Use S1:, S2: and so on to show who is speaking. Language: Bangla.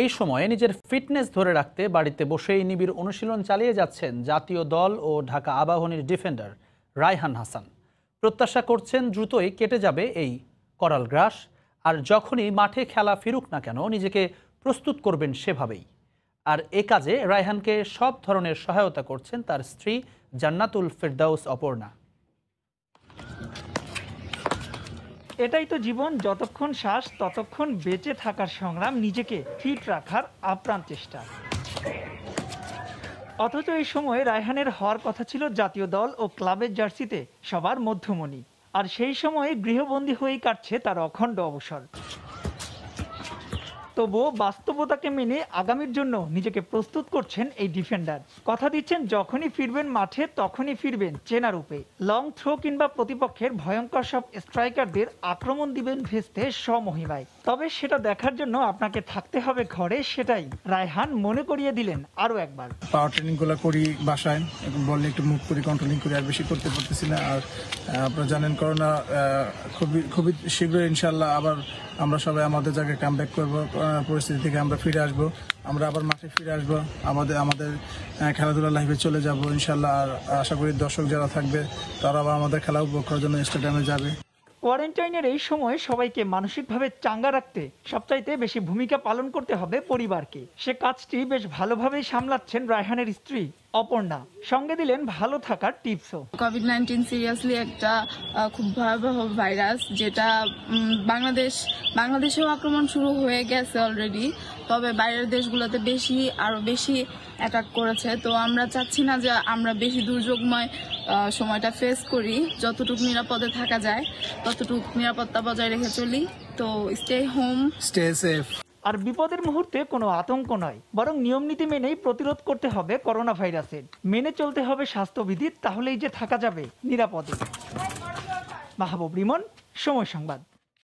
S1: এই সময়ে নিজের ফিটনেস ধরে রাখতে বাড়িতে বসেই নিবিড় অনুশীলন চালিয়ে যাচ্ছেন জাতীয় দল ও ঢাকা আবাহনীর ডিফেন্ডার রায়হান হাসান প্রত্যাশা করছেন দ্রুতই কেটে যাবে এই করাল গ্রাস আর যখনই মাঠে খেলা ফিরুক না কেন নিজেকে প্রস্তুত করবেন সেভাবেই আর এ কাজে রায়হানকে সব ধরনের সহায়তা করছেন তার স্ত্রী জান্নাতুল ফেরদাউস অপর্ণা
S2: এটাই তো জীবন যতক্ষণ শ্বাস ততক্ষণ বেঁচে থাকার সংগ্রাম নিজেকে ফিট রাখার আপ্রাণ চেষ্টা অথচ এই সময় রায়হানের হওয়ার কথা ছিল জাতীয় দল ও ক্লাবের জার্সিতে সবার মধ্যমণি আর সেই সময়ে গৃহবন্দী হয়েই কাটছে তার অখণ্ড অবসর তবু বাস্তবতাকে মেনে আগামীর জন্য নিজেকে প্রস্তুত করছেন এই ডিফেন্ডার কথা দিচ্ছেন যখনই ফিরবেন মাঠে তখনই ফিরবেন চেনা রূপে লং থ্রো কিংবা প্রতিপক্ষের ভয়ঙ্কর সব স্ট্রাইকারদের আক্রমণ দিবেন ভেস্তে স্বমহিমায় তবে সেটা দেখার জন্য আপনাকে থাকতে হবে ঘরে সেটাই রায়হান মনে করিয়ে দিলেন আরো একবার
S3: পাওয়ার ট্রেনিং গুলো করি বাসায় এবং বললে একটু মুখ করি কন্ট্রোলিং করি আর বেশি করতে পারতেছি না আর আপনারা জানেন করোনা খুবই খুবই শীঘ্রই ইনশাল্লাহ আবার আমরা সবাই আমাদের জায়গায় কাম ব্যাক করবো পরিস্থিতি থেকে আমরা ফিরে আসবো আমরা আবার মাঠে ফিরে আসবো আমাদের আমাদের খেলাধুলা লাইফে চলে যাব ইনশাল্লাহ আর আশা করি দর্শক যারা থাকবে তারা আবার আমাদের খেলা উপভোগ করার জন্য স্টেডিয়ামে যাবে
S2: কোয়ারেন্টাইনের এই সময় সবাইকে মানসিকভাবে চাঙ্গা রাখতে সবচাইতে বেশি ভূমিকা পালন করতে হবে পরিবারকে সে কাজটি বেশ ভালোভাবেই সামলাচ্ছেন রায়হানের স্ত্রী অপর্ণা সঙ্গে দিলেন ভালো থাকার টিপসও
S4: কোভিড নাইন্টিন সিরিয়াসলি একটা খুব ভয়াবহ ভাইরাস যেটা বাংলাদেশ বাংলাদেশেও আক্রমণ শুরু হয়ে গেছে অলরেডি তবে বাইরের দেশগুলোতে বেশি আরও বেশি অ্যাটাক করেছে তো আমরা চাচ্ছি না যে আমরা বেশি দুর্যোগময় সময়টা ফেস করি যতটুকু নিরাপদে থাকা যায় ততটুকু নিরাপত্তা বজায় রেখে চলি তো স্টে হোম স্টে সেফ আর বিপদের মুহূর্তে
S2: কোনো আতঙ্ক নয় বরং নিয়ম নীতি মেনেই প্রতিরোধ করতে হবে করোনা ভাইরাসের মেনে চলতে হবে স্বাস্থ্যবিধি তাহলেই যে থাকা যাবে নিরাপদে মাহবুব রিমন সময় সংবাদ